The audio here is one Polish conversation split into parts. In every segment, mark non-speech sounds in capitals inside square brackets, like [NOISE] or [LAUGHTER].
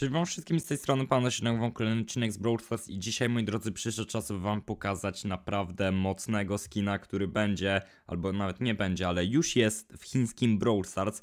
Cześć wam wszystkim z tej strony, pan Nasinek, wam kolejny odcinek z Stars i dzisiaj, moi drodzy, przyszedł czas wam pokazać naprawdę mocnego skina, który będzie, albo nawet nie będzie, ale już jest w chińskim Brawl Stars.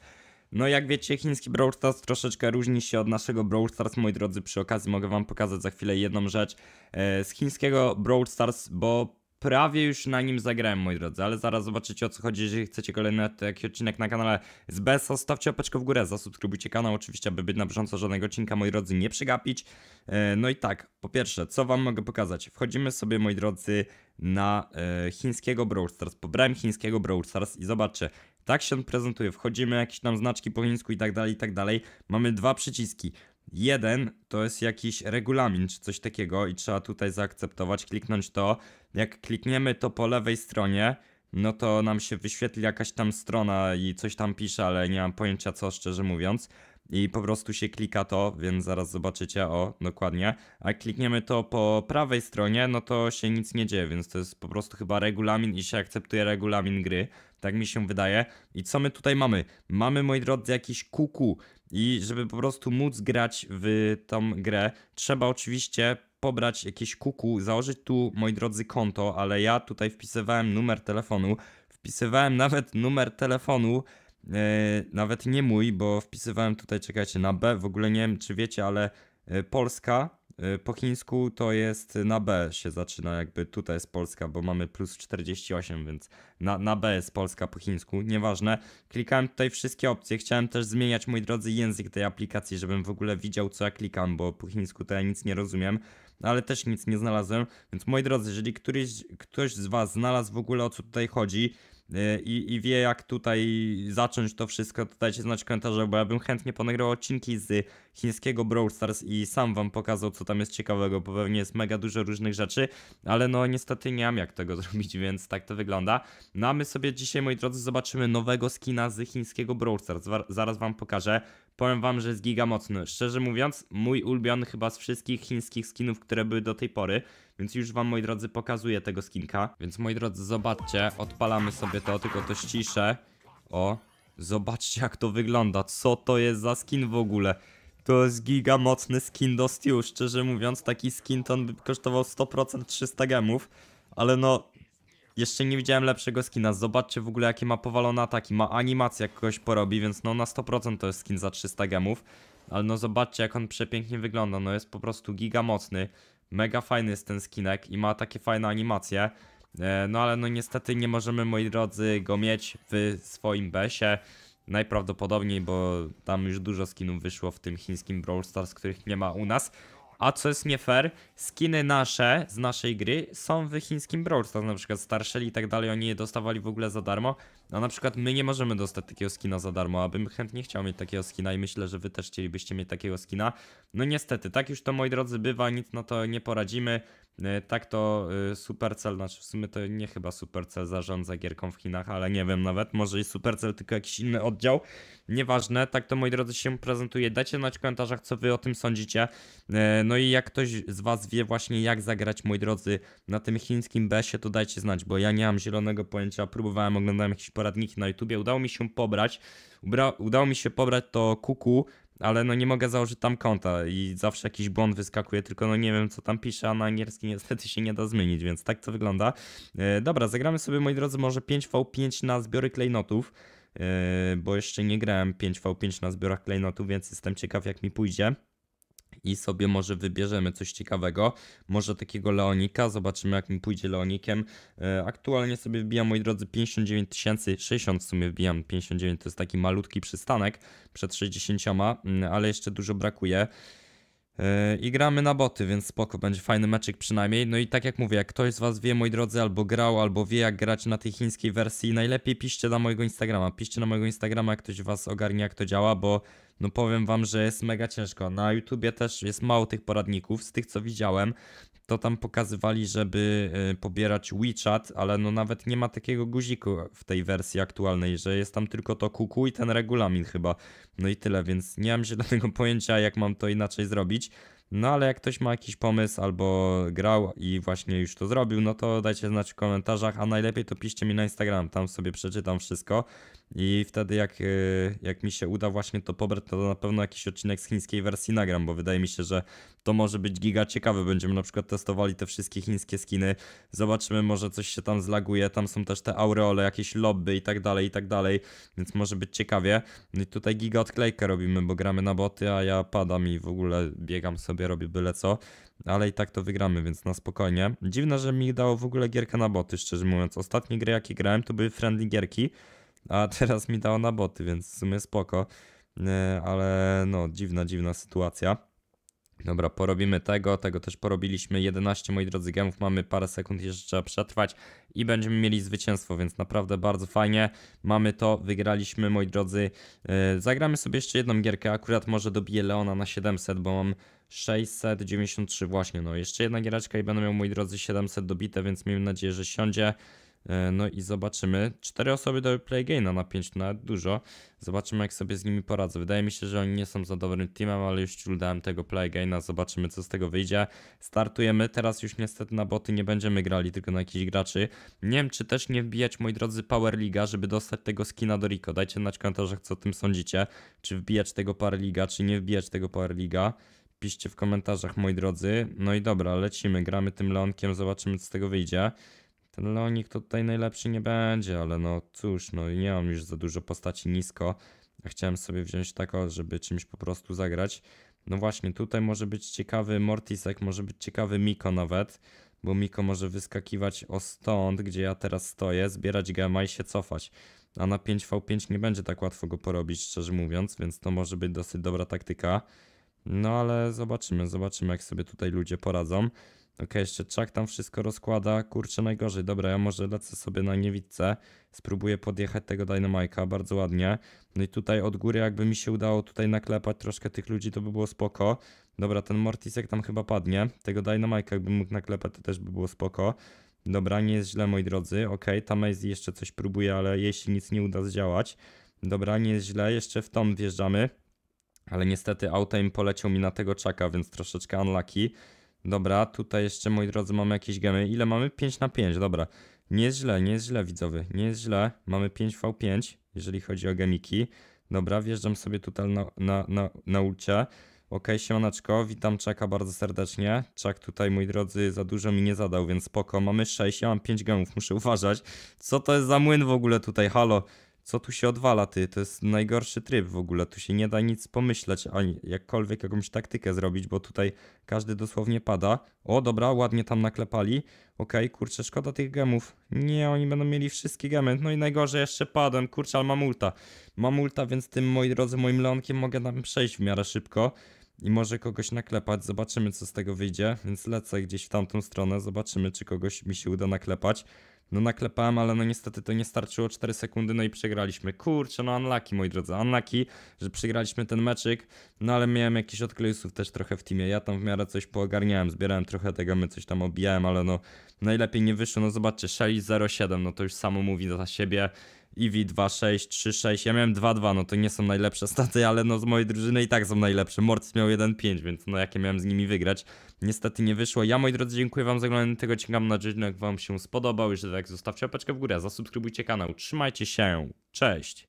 No jak wiecie, chiński Brawl Stars troszeczkę różni się od naszego Brawl Stars, moi drodzy, przy okazji mogę wam pokazać za chwilę jedną rzecz e, z chińskiego Brawl Stars, bo prawie już na nim zagrałem, moi drodzy, ale zaraz zobaczycie o co chodzi, jeżeli chcecie kolejny taki odcinek na kanale z BESA, stawcie apeczkę w górę, zasubskrybujcie kanał oczywiście, aby być na bieżąco żadnego odcinka, moi drodzy, nie przegapić. E, no i tak, po pierwsze, co wam mogę pokazać? Wchodzimy sobie, moi drodzy, na e, chińskiego Brawl Stars, pobrałem chińskiego Brawl Stars i zobaczcie, tak się on prezentuje, wchodzimy, jakieś tam znaczki po chińsku i tak dalej, i tak dalej, mamy dwa przyciski, Jeden to jest jakiś regulamin czy coś takiego i trzeba tutaj zaakceptować, kliknąć to. Jak klikniemy to po lewej stronie, no to nam się wyświetli jakaś tam strona i coś tam pisze, ale nie mam pojęcia co szczerze mówiąc i po prostu się klika to, więc zaraz zobaczycie, o, dokładnie. A klikniemy to po prawej stronie, no to się nic nie dzieje, więc to jest po prostu chyba regulamin i się akceptuje regulamin gry. Tak mi się wydaje. I co my tutaj mamy? Mamy, moi drodzy, jakiś kuku. I żeby po prostu móc grać w tą grę, trzeba oczywiście pobrać jakieś kuku, założyć tu, moi drodzy, konto, ale ja tutaj wpisywałem numer telefonu, wpisywałem nawet numer telefonu E, nawet nie mój, bo wpisywałem tutaj, czekajcie, na B, w ogóle nie wiem czy wiecie, ale e, Polska e, po chińsku to jest na B się zaczyna, jakby tutaj jest Polska, bo mamy plus 48, więc na, na B jest Polska po chińsku, nieważne. Klikałem tutaj wszystkie opcje, chciałem też zmieniać, moi drodzy, język tej aplikacji, żebym w ogóle widział co ja klikam, bo po chińsku to ja nic nie rozumiem ale też nic nie znalazłem. Więc moi drodzy, jeżeli któryś, ktoś z Was znalazł w ogóle o co tutaj chodzi, Y, i, i wie jak tutaj zacząć to wszystko, to dajcie znać w bo ja bym chętnie ponagrał odcinki z chińskiego Brawl Stars i sam wam pokazał co tam jest ciekawego, bo pewnie jest mega dużo różnych rzeczy, ale no niestety nie mam jak tego [LAUGHS] zrobić, więc tak to wygląda. No a my sobie dzisiaj moi drodzy zobaczymy nowego skina z chińskiego Brawl Stars, zaraz wam pokażę powiem wam, że jest gigamocny. Szczerze mówiąc, mój ulubiony chyba z wszystkich chińskich skinów, które były do tej pory, więc już wam, moi drodzy, pokazuję tego skinka. Więc, moi drodzy, zobaczcie, odpalamy sobie to, tylko to ściszę. O, zobaczcie jak to wygląda, co to jest za skin w ogóle. To jest gigamocny skin do Stew, szczerze mówiąc, taki skin to on by kosztował 100% 300 gemów. Ale no, jeszcze nie widziałem lepszego skina, zobaczcie w ogóle jakie ma powalone ataki, ma animację jak kogoś porobi, więc no na 100% to jest skin za 300 gemów. Ale no zobaczcie jak on przepięknie wygląda, no jest po prostu gigamocny, mega fajny jest ten skinek i ma takie fajne animacje. E, no ale no niestety nie możemy moi drodzy go mieć w swoim besie. Najprawdopodobniej, bo tam już dużo skinów wyszło w tym chińskim Brawl Stars, których nie ma u nas. A co jest nie fair, skiny nasze z naszej gry są w chińskim Brawl Stars, na przykład starszeli i tak dalej, oni je dostawali w ogóle za darmo. A na przykład my nie możemy dostać takiego skina za darmo, abym chętnie chciał mieć takiego skina i myślę, że wy też chcielibyście mieć takiego skina. No niestety, tak już to moi drodzy bywa, nic na to nie poradzimy. E, tak to e, Supercell, znaczy w sumie to nie chyba Supercell zarządza gierką w Chinach, ale nie wiem nawet, może jest Supercell, tylko jakiś inny oddział. Nieważne, tak to moi drodzy się prezentuje. Dajcie znać w komentarzach, co wy o tym sądzicie. E, no i jak ktoś z was wie właśnie jak zagrać, moi drodzy, na tym chińskim besie, to dajcie znać, bo ja nie mam zielonego pojęcia. Próbowałem, oglądałem jakieś poradniki na YouTubie, udało mi się pobrać. Ubra udało mi się pobrać to kuku, ale no nie mogę założyć tam konta i zawsze jakiś błąd wyskakuje, tylko no nie wiem co tam pisze, a na angielski niestety się nie da zmienić, więc tak to wygląda. E, dobra, zagramy sobie moi drodzy może 5v5 na zbiory klejnotów, e, bo jeszcze nie grałem 5v5 na zbiorach klejnotów, więc jestem ciekaw jak mi pójdzie i sobie może wybierzemy coś ciekawego. Może takiego Leonika, zobaczymy jak mi pójdzie Leonikiem. E, aktualnie sobie wbijam, moi drodzy, 59 tysięcy, 60 w sumie wbijam, 59 to jest taki malutki przystanek przed 60, mm, ale jeszcze dużo brakuje. Yy, I gramy na boty, więc spoko, będzie fajny meczek przynajmniej. No i tak jak mówię, jak ktoś z was wie, moi drodzy, albo grał, albo wie jak grać na tej chińskiej wersji, najlepiej piszcie na mojego Instagrama. Piszcie na mojego Instagrama, jak ktoś was ogarnie, jak to działa, bo no powiem wam, że jest mega ciężko. Na YouTubie też jest mało tych poradników, z tych co widziałem, to tam pokazywali, żeby e, pobierać WeChat, ale no nawet nie ma takiego guziku w tej wersji aktualnej, że jest tam tylko to kuku i ten regulamin chyba. No i tyle, więc nie mam się do tego pojęcia, jak mam to inaczej zrobić. No ale jak ktoś ma jakiś pomysł albo grał i właśnie już to zrobił, no to dajcie znać w komentarzach, a najlepiej to piszcie mi na Instagram, tam sobie przeczytam wszystko i wtedy jak, y, jak mi się uda właśnie to pobrać, to na pewno jakiś odcinek z chińskiej wersji nagram, bo wydaje mi się, że to może być giga ciekawe, będziemy na przykład testowali te wszystkie chińskie skiny, zobaczymy, może coś się tam zlaguje, tam są też te aureole, jakieś lobby i tak dalej, i tak dalej, więc może być ciekawie. No i tutaj giga odklejkę robimy, bo gramy na boty, a ja padam i w ogóle biegam sobie sobie robi byle co, ale i tak to wygramy, więc na spokojnie. Dziwne, że mi dało w ogóle gierkę na boty, szczerze mówiąc. Ostatnie gry, jakie grałem, to były friendly gierki, a [LAUGHS] teraz mi dało na boty, więc w sumie spoko, e, ale no, dziwna, dziwna sytuacja. Dobra, porobimy tego, tego też porobiliśmy, 11 moi drodzy gemów, mamy parę sekund jeszcze trzeba przetrwać i będziemy mieli zwycięstwo, więc naprawdę bardzo fajnie, mamy to, wygraliśmy moi drodzy, yy, zagramy sobie jeszcze jedną gierkę, akurat może dobiję Leona na 700, bo mam 693 właśnie, no jeszcze jedna gieraczka i będę miał moi drodzy 700 dobite, więc miejmy nadzieję, że siądzie. E, no i zobaczymy. Cztery osoby do playgaina na 5 nawet dużo. Zobaczymy jak sobie z nimi poradzę. Wydaje mi się, że oni nie są za dobrym teamem, ale już ci tego playgaina. Zobaczymy co z tego wyjdzie. Startujemy. Teraz już niestety na boty nie będziemy grali, tylko na jakichś graczy. Nie wiem czy też nie wbijać moi drodzy Power Liga, żeby dostać tego skina do Rico. Dajcie znać w komentarzach co o tym sądzicie. Czy wbijać tego Power Liga, czy nie wbijać tego Power Liga piszcie w komentarzach, moi drodzy. No i dobra, lecimy, gramy tym Leonkiem, zobaczymy co z tego wyjdzie. Ten Leonik to tutaj najlepszy nie będzie, ale no cóż, no nie mam już za dużo postaci nisko. Ja chciałem sobie wziąć tako, żeby czymś po prostu zagrać. No właśnie, tutaj może być ciekawy Mortisek, może być ciekawy Miko nawet, bo Miko może wyskakiwać o stąd, gdzie ja teraz stoję, zbierać gema i się cofać. A na 5v5 nie będzie tak łatwo go porobić, szczerze mówiąc, więc to może być dosyć dobra taktyka. No ale zobaczymy, zobaczymy jak sobie tutaj ludzie poradzą. Okej, okay, jeszcze czak tam wszystko rozkłada. Kurczę, najgorzej. Dobra, ja może lecę sobie na niewidce. Spróbuję podjechać tego Dynamike'a, bardzo ładnie. No i tutaj od góry jakby mi się udało tutaj naklepać troszkę tych ludzi, to by było spoko. Dobra, ten Mortisek tam chyba padnie. Tego Dynamike'a jakbym mógł naklepać, to też by było spoko. Dobra, nie jest źle, moi drodzy. Ok, ta Maisie jeszcze coś próbuje, ale jeśli nic nie uda zdziałać. Dobra, nie jest źle, jeszcze w tom wjeżdżamy. Ale niestety auto im poleciał mi na tego czaka, więc troszeczkę unlucky. Dobra, tutaj jeszcze, moi drodzy, mamy jakieś gemy. Ile mamy? 5 na 5, dobra. Nie jest źle, nie jest źle, widzowie, nie jest źle. Mamy 5v5, jeżeli chodzi o gemiki. Dobra, wjeżdżam sobie tutaj na, na, na, na ulcie. Okej, okay, siemaneczko, witam Czaka bardzo serdecznie. Czak tutaj, moi drodzy, za dużo mi nie zadał, więc spoko. Mamy 6, ja mam 5 gemów, muszę [LAUGHS] uważać. Co to jest za młyn w ogóle tutaj, halo? co tu się odwala, ty? To jest najgorszy tryb w ogóle. Tu się nie da nic pomyśleć, ani jakkolwiek jakąś taktykę zrobić, bo tutaj każdy dosłownie pada. O, dobra, ładnie tam naklepali. Okej, okay, kurczę, szkoda tych gemów. Nie, oni będą mieli wszystkie gemy. No i najgorzej jeszcze padłem, kurczę, ale mam ulta. Mam ulta, więc tym, moi drodzy, moim leonkiem mogę tam przejść w miarę szybko. I może kogoś naklepać, zobaczymy co z tego wyjdzie, więc lecę gdzieś w tamtą stronę, zobaczymy czy kogoś mi się uda naklepać. No naklepałem, ale no niestety to nie starczyło 4 sekundy, no i przegraliśmy. Kurczę, no unlucky moi drodzy, unlucky, że przegraliśmy ten meczyk, no ale miałem jakiś odklejusów też trochę w teamie, ja tam w miarę coś poogarniałem, zbierałem trochę tego, my coś tam obijałem, ale no najlepiej nie wyszło, no zobaczcie, 6.07, no to już samo mówi za siebie, Iv 2-6, 3-6, ja miałem 2-2, no to nie są najlepsze [LAUGHS] staty, ale no z mojej drużyny i tak są najlepsze, Mortis miał 1-5, więc no jakie miałem z nimi wygrać, niestety nie wyszło. Ja moi drodzy dziękuję wam za oglądanie tego odcinka, mam nadzieję, że jak wam się spodobał i że tak zostawcie łapeczkę w górę, zasubskrybujcie kanał, trzymajcie się, cześć!